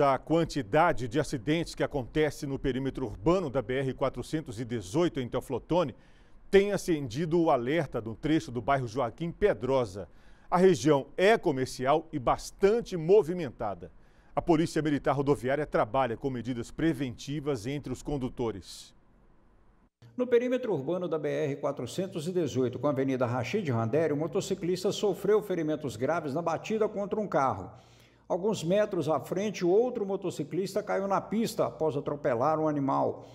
A quantidade de acidentes que acontece no perímetro urbano da BR-418 em Teoflotone, tem acendido o alerta do trecho do bairro Joaquim Pedrosa. A região é comercial e bastante movimentada. A Polícia Militar Rodoviária trabalha com medidas preventivas entre os condutores. No perímetro urbano da BR-418, com a Avenida Rachid Randério, o motociclista sofreu ferimentos graves na batida contra um carro. Alguns metros à frente, outro motociclista caiu na pista após atropelar um animal.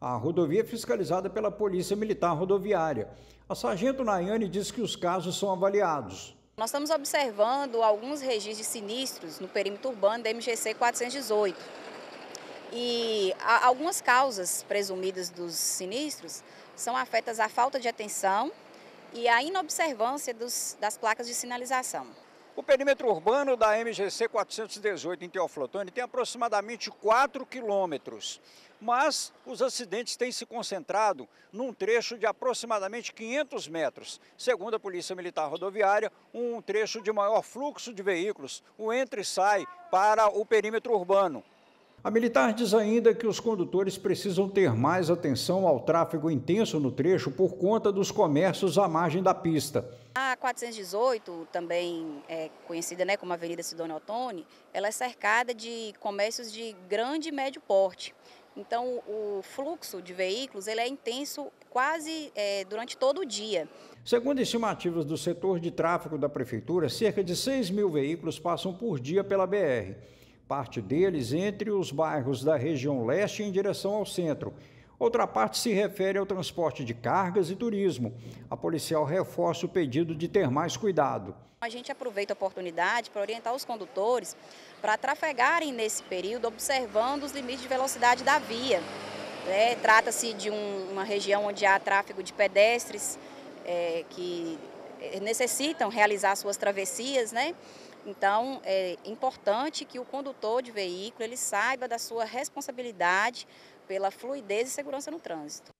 A rodovia é fiscalizada pela Polícia Militar Rodoviária. A sargento Nayane diz que os casos são avaliados. Nós estamos observando alguns registros de sinistros no perímetro urbano da MGC 418. E algumas causas presumidas dos sinistros são afetas à falta de atenção e à inobservância dos, das placas de sinalização. O perímetro urbano da MGC 418 em Teoflotone tem aproximadamente 4 quilômetros, mas os acidentes têm se concentrado num trecho de aproximadamente 500 metros. Segundo a Polícia Militar Rodoviária, um trecho de maior fluxo de veículos, o entra e sai para o perímetro urbano. A militar diz ainda que os condutores precisam ter mais atenção ao tráfego intenso no trecho por conta dos comércios à margem da pista. A 418, também é conhecida né, como Avenida Sidônio Otoni, ela é cercada de comércios de grande e médio porte. Então, o fluxo de veículos ele é intenso quase é, durante todo o dia. Segundo estimativas do setor de tráfego da Prefeitura, cerca de 6 mil veículos passam por dia pela BR parte deles entre os bairros da região leste em direção ao centro. Outra parte se refere ao transporte de cargas e turismo. A policial reforça o pedido de ter mais cuidado. A gente aproveita a oportunidade para orientar os condutores para trafegarem nesse período observando os limites de velocidade da via. É, Trata-se de um, uma região onde há tráfego de pedestres é, que eh, necessitam realizar suas travessias, né? Então, é importante que o condutor de veículo ele saiba da sua responsabilidade pela fluidez e segurança no trânsito.